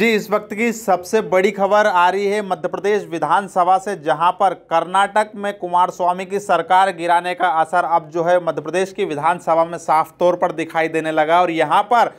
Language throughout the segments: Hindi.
जी इस वक्त की सबसे बड़ी खबर आ रही है मध्य प्रदेश विधानसभा से जहां पर कर्नाटक में कुमार स्वामी की सरकार गिराने का असर अब जो है मध्य प्रदेश की विधानसभा में साफ तौर पर दिखाई देने लगा और यहां पर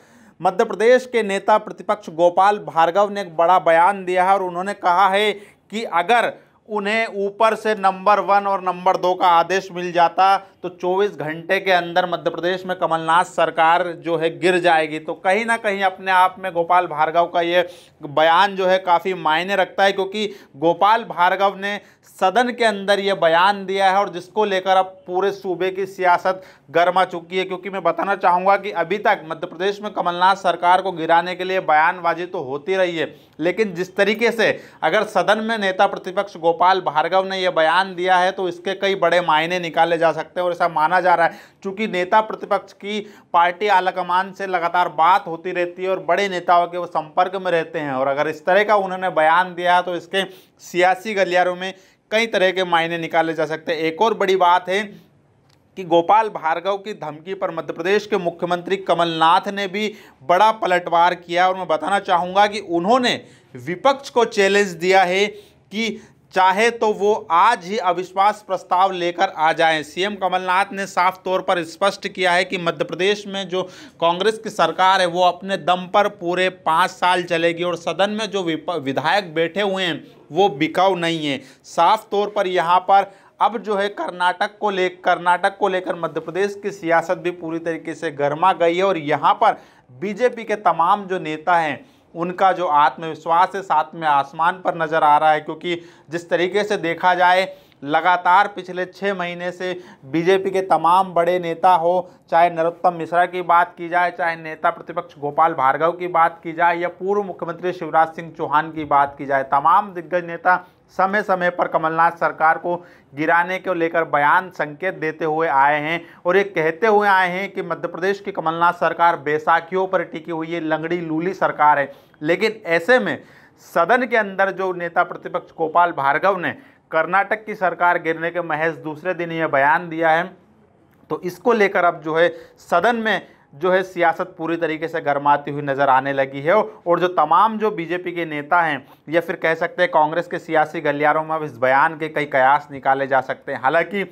मध्य प्रदेश के नेता प्रतिपक्ष गोपाल भार्गव ने एक बड़ा बयान दिया है और उन्होंने कहा है कि अगर उन्हें ऊपर से नंबर वन और नंबर दो का आदेश मिल जाता तो 24 घंटे के अंदर मध्य प्रदेश में कमलनाथ सरकार जो है गिर जाएगी तो कहीं ना कहीं अपने आप में गोपाल भार्गव का ये बयान जो है काफ़ी मायने रखता है क्योंकि गोपाल भार्गव ने सदन के अंदर ये बयान दिया है और जिसको लेकर अब पूरे सूबे की सियासत गर्मा चुकी है क्योंकि मैं बताना चाहूँगा कि अभी तक मध्य प्रदेश में कमलनाथ सरकार को गिराने के लिए बयानबाजी तो होती रही है लेकिन जिस तरीके से अगर सदन में नेता प्रतिपक्ष गोपाल गोपाल भार्गव ने यह बयान दिया है तो इसके कई बड़े मायने निकाले जा सकते हैं और ऐसा माना जा रहा है क्योंकि नेता प्रतिपक्ष की पार्टी आलाकमान से लगातार बात होती रहती है और बड़े नेताओं के वो संपर्क में रहते हैं और अगर इस तरह का उन्होंने बयान दिया तो इसके सियासी गलियारों में कई तरह के मायने निकाले जा सकते हैं एक और बड़ी बात है कि गोपाल भार्गव की धमकी पर मध्य प्रदेश के मुख्यमंत्री कमलनाथ ने भी बड़ा पलटवार किया और मैं बताना चाहूँगा कि उन्होंने विपक्ष को चैलेंज दिया है कि चाहे तो वो आज ही अविश्वास प्रस्ताव लेकर आ जाएं सीएम कमलनाथ ने साफ तौर पर स्पष्ट किया है कि मध्य प्रदेश में जो कांग्रेस की सरकार है वो अपने दम पर पूरे पाँच साल चलेगी और सदन में जो विधायक बैठे हुए हैं वो बिकाऊ नहीं है साफ तौर पर यहाँ पर अब जो है कर्नाटक को ले कर्नाटक को लेकर मध्य प्रदेश की सियासत भी पूरी तरीके से गर्मा गई है और यहाँ पर बीजेपी के तमाम जो नेता हैं उनका जो आत्मविश्वास है साथ में आसमान पर नज़र आ रहा है क्योंकि जिस तरीके से देखा जाए लगातार पिछले छः महीने से बीजेपी के तमाम बड़े नेता हो चाहे नरोत्तम मिश्रा की बात की जाए चाहे नेता प्रतिपक्ष गोपाल भार्गव की बात की जाए या पूर्व मुख्यमंत्री शिवराज सिंह चौहान की बात की जाए तमाम दिग्गज नेता समय समय पर कमलनाथ सरकार को गिराने को लेकर बयान संकेत देते हुए आए हैं और ये कहते हुए आए हैं कि मध्य प्रदेश की कमलनाथ सरकार बैसाखियों पर टिकी हुई है लंगड़ी लूली सरकार है लेकिन ऐसे में सदन के अंदर जो नेता प्रतिपक्ष गोपाल भार्गव ने कर्नाटक की सरकार गिरने के महज दूसरे दिन यह बयान दिया है तो इसको लेकर अब जो है सदन में जो है सियासत पूरी तरीके से गर्माती हुई नज़र आने लगी है और जो तमाम जो बीजेपी के नेता हैं या फिर कह सकते हैं कांग्रेस के सियासी गलियारों में अब इस बयान के कई कयास निकाले जा सकते हैं हालांकि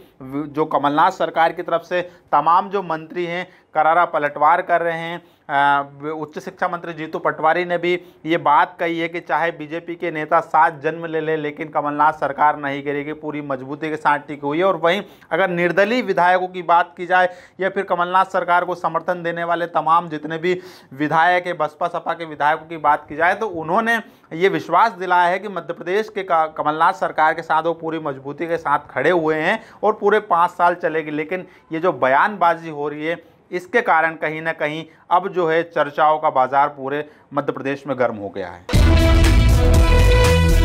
जो कमलनाथ सरकार की तरफ से तमाम जो मंत्री हैं करारा पलटवार कर रहे हैं उच्च शिक्षा मंत्री जीतू पटवारी ने भी ये बात कही है कि चाहे बीजेपी के नेता सात जन्म ले लें लेकिन कमलनाथ सरकार नहीं गिरेगी पूरी मजबूती के साथ टिकी हुई है और वहीं अगर निर्दलीय विधायकों की बात की जाए या फिर कमलनाथ सरकार को समर्थन देने वाले तमाम जितने भी विधायक है बसपा सपा के विधायकों की बात की जाए तो उन्होंने ये विश्वास दिलाया है कि मध्य प्रदेश के कमलनाथ सरकार के साथ वो पूरी मजबूती के साथ खड़े हुए हैं और पूरे पाँच साल चलेगी लेकिन ये जो बयानबाजी हो रही है इसके कारण कहीं ना कहीं अब जो है चर्चाओं का बाज़ार पूरे मध्य प्रदेश में गर्म हो गया है